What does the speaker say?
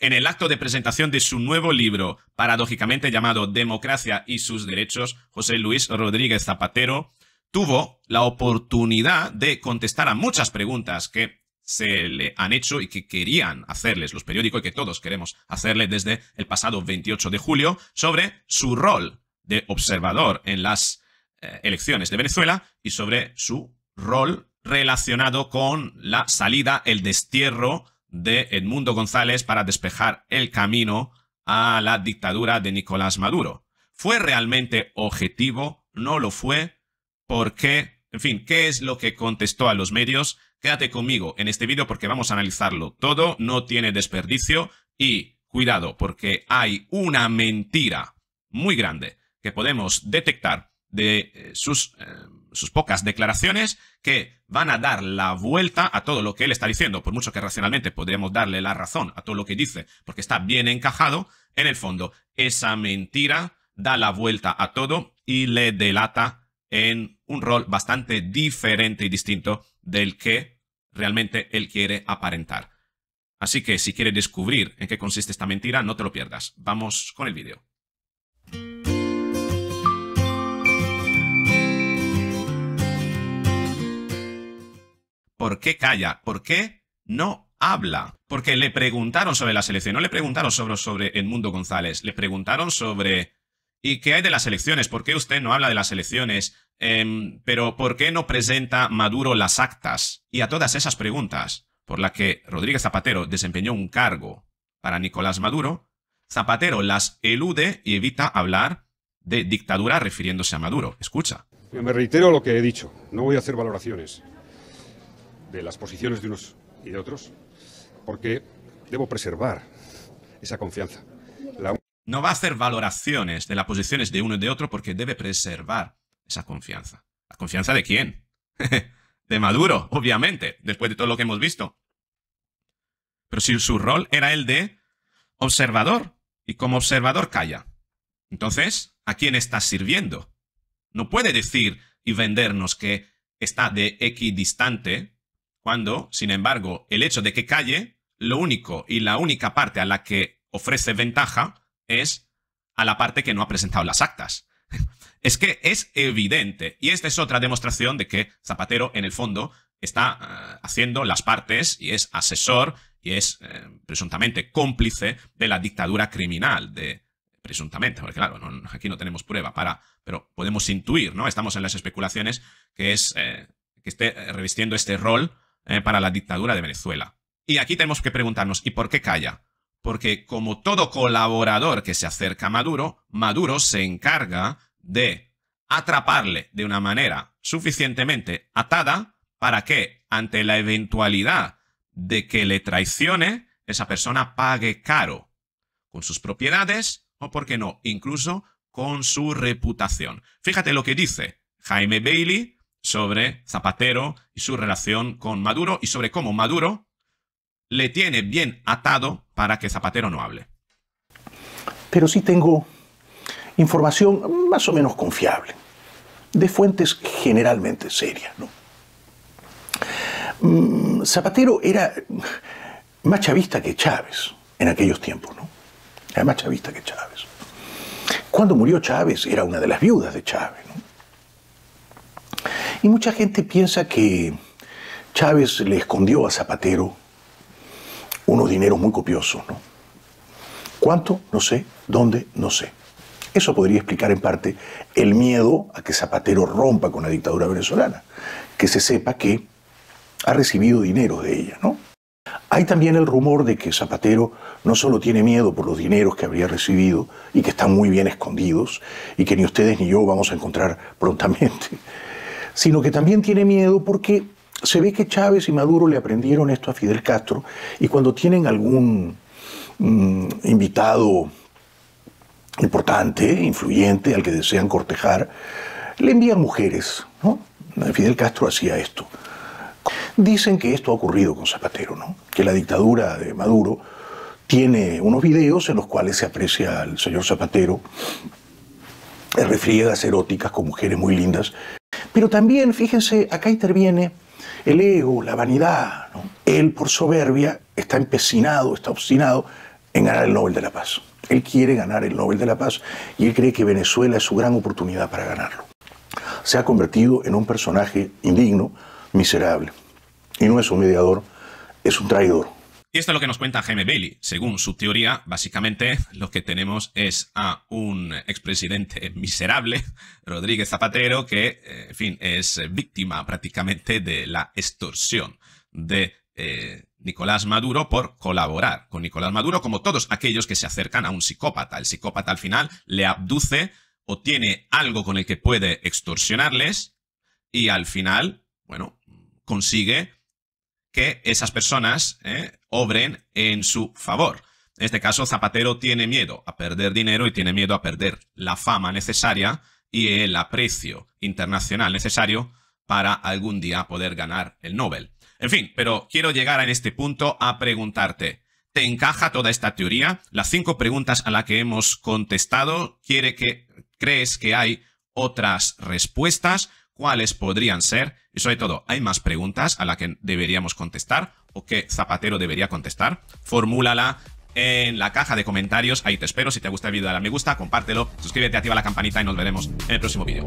En el acto de presentación de su nuevo libro, paradójicamente llamado Democracia y sus derechos, José Luis Rodríguez Zapatero tuvo la oportunidad de contestar a muchas preguntas que se le han hecho y que querían hacerles los periódicos y que todos queremos hacerle desde el pasado 28 de julio sobre su rol de observador en las eh, elecciones de Venezuela y sobre su rol relacionado con la salida, el destierro de Edmundo González para despejar el camino a la dictadura de Nicolás Maduro. ¿Fue realmente objetivo? ¿No lo fue? ¿Por qué? En fin, ¿qué es lo que contestó a los medios? Quédate conmigo en este vídeo porque vamos a analizarlo todo, no tiene desperdicio y cuidado porque hay una mentira muy grande que podemos detectar de eh, sus eh, sus pocas declaraciones que van a dar la vuelta a todo lo que él está diciendo, por mucho que racionalmente podríamos darle la razón a todo lo que dice, porque está bien encajado, en el fondo esa mentira da la vuelta a todo y le delata en un rol bastante diferente y distinto del que realmente él quiere aparentar. Así que si quiere descubrir en qué consiste esta mentira, no te lo pierdas. Vamos con el vídeo. ¿Por qué calla? ¿Por qué no habla? Porque le preguntaron sobre la selección, no le preguntaron sobre, sobre Edmundo González, le preguntaron sobre... ¿Y qué hay de las elecciones? ¿Por qué usted no habla de las elecciones? Em, pero ¿por qué no presenta Maduro las actas? Y a todas esas preguntas, por las que Rodríguez Zapatero desempeñó un cargo para Nicolás Maduro, Zapatero las elude y evita hablar de dictadura refiriéndose a Maduro. Escucha. Me reitero lo que he dicho, no voy a hacer valoraciones de las posiciones de unos y de otros, porque debo preservar esa confianza. No va a hacer valoraciones de las posiciones de uno y de otro porque debe preservar esa confianza. ¿La confianza de quién? de Maduro, obviamente, después de todo lo que hemos visto. Pero si su rol era el de observador, y como observador calla. Entonces, ¿a quién está sirviendo? No puede decir y vendernos que está de equidistante cuando, sin embargo, el hecho de que calle, lo único y la única parte a la que ofrece ventaja es a la parte que no ha presentado las actas. es que es evidente, y esta es otra demostración de que Zapatero, en el fondo, está eh, haciendo las partes y es asesor y es eh, presuntamente cómplice de la dictadura criminal de presuntamente, porque claro, aquí no tenemos prueba para, pero podemos intuir, ¿no? Estamos en las especulaciones que es eh, que esté revistiendo este rol eh, para la dictadura de Venezuela. Y aquí tenemos que preguntarnos, ¿y por qué calla? Porque como todo colaborador que se acerca a Maduro, Maduro se encarga de atraparle de una manera suficientemente atada para que, ante la eventualidad de que le traicione, esa persona pague caro con sus propiedades o, por qué no, incluso con su reputación. Fíjate lo que dice Jaime Bailey sobre Zapatero y su relación con Maduro y sobre cómo Maduro le tiene bien atado para que Zapatero no hable. Pero sí tengo información más o menos confiable, de fuentes generalmente serias. ¿no? Mm, Zapatero era más chavista que Chávez en aquellos tiempos, ¿no? Era más chavista que Chávez. Cuando murió Chávez era una de las viudas de Chávez, ¿no? Y mucha gente piensa que Chávez le escondió a Zapatero unos dineros muy copiosos, ¿no? ¿Cuánto? No sé. ¿Dónde? No sé. Eso podría explicar en parte el miedo a que Zapatero rompa con la dictadura venezolana, que se sepa que ha recibido dinero de ella, ¿no? Hay también el rumor de que Zapatero no solo tiene miedo por los dineros que habría recibido y que están muy bien escondidos y que ni ustedes ni yo vamos a encontrar prontamente, sino que también tiene miedo porque se ve que Chávez y Maduro le aprendieron esto a Fidel Castro y cuando tienen algún mm, invitado importante, influyente, al que desean cortejar, le envían mujeres. Fidel Castro hacía esto. Dicen que esto ha ocurrido con Zapatero, que la dictadura de Maduro tiene unos videos en los cuales se aprecia al señor Zapatero eh, refriegas eróticas con mujeres muy lindas pero también, fíjense, acá interviene el ego, la vanidad. Él, por soberbia, está empecinado, está obstinado en ganar el Nobel de la Paz. Él quiere ganar el Nobel de la Paz y él cree que Venezuela es su gran oportunidad para ganarlo. Se ha convertido en un personaje indigno, miserable. Y no es un mediador, es un traidor. Y esto es lo que nos cuenta Jaime Bailey. Según su teoría, básicamente lo que tenemos es a un expresidente miserable, Rodríguez Zapatero, que, eh, en fin, es víctima prácticamente de la extorsión de eh, Nicolás Maduro por colaborar con Nicolás Maduro, como todos aquellos que se acercan a un psicópata. El psicópata al final le abduce o tiene algo con el que puede extorsionarles y al final, bueno, consigue que esas personas ¿eh? obren en su favor. En este caso, Zapatero tiene miedo a perder dinero y tiene miedo a perder la fama necesaria y el aprecio internacional necesario para algún día poder ganar el Nobel. En fin, pero quiero llegar en este punto a preguntarte, ¿te encaja toda esta teoría? Las cinco preguntas a las que hemos contestado, ¿quiere que, ¿crees que hay otras respuestas? ¿Cuáles podrían ser? Y sobre todo, hay más preguntas a las que deberíamos contestar o qué Zapatero debería contestar. Formúlala en la caja de comentarios. Ahí te espero. Si te gusta el vídeo, dale me gusta, compártelo, suscríbete, activa la campanita y nos veremos en el próximo vídeo.